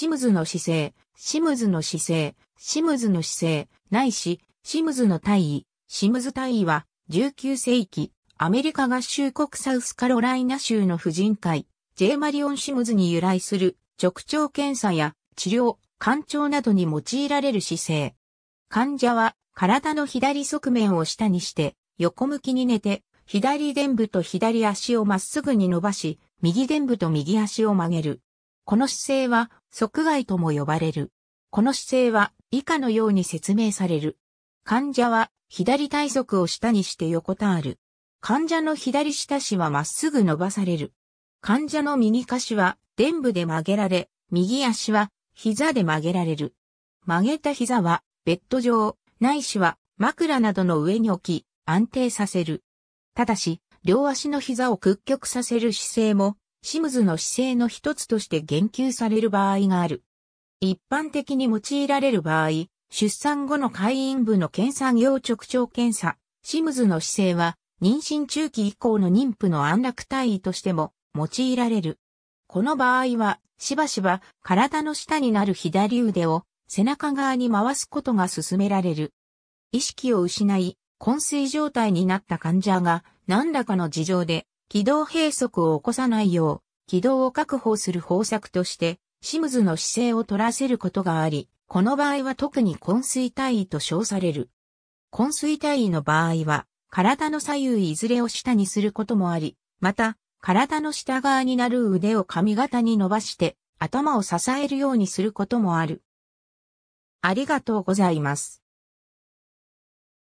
シムズの姿勢、シムズの姿勢、シムズの姿勢、ないし、シムズの大尉、シムズ大尉は、19世紀、アメリカ合衆国サウスカロライナ州の婦人会、J. マリオン・シムズに由来する、直腸検査や治療、干潮などに用いられる姿勢。患者は体の左側面を下にして横向きに寝て左臀部と左足をまっすぐに伸ばし右臀部と右足を曲げる。この姿勢は即外とも呼ばれる。この姿勢は以下のように説明される。患者は左体側を下にして横たわる。患者の左下肢はまっすぐ伸ばされる。患者の右下肢は臀部で曲げられ、右足は膝で曲げられる。曲げた膝はベッド上、ないしは枕などの上に置き安定させる。ただし、両足の膝を屈曲させる姿勢もシムズの姿勢の一つとして言及される場合がある。一般的に用いられる場合、出産後の会員部の検査業直腸検査、シムズの姿勢は、妊娠中期以降の妊婦の安楽体位としても用いられる。この場合は、しばしば体の下になる左腕を背中側に回すことが勧められる。意識を失い、昏睡状態になった患者が何らかの事情で軌道閉塞を起こさないよう、軌道を確保する方策として、シムズの姿勢を取らせることがあり、この場合は特に昏睡体位と称される。昏睡体位の場合は、体の左右いずれを下にすることもあり、また、体の下側になる腕を髪型に伸ばして、頭を支えるようにすることもある。ありがとうございます。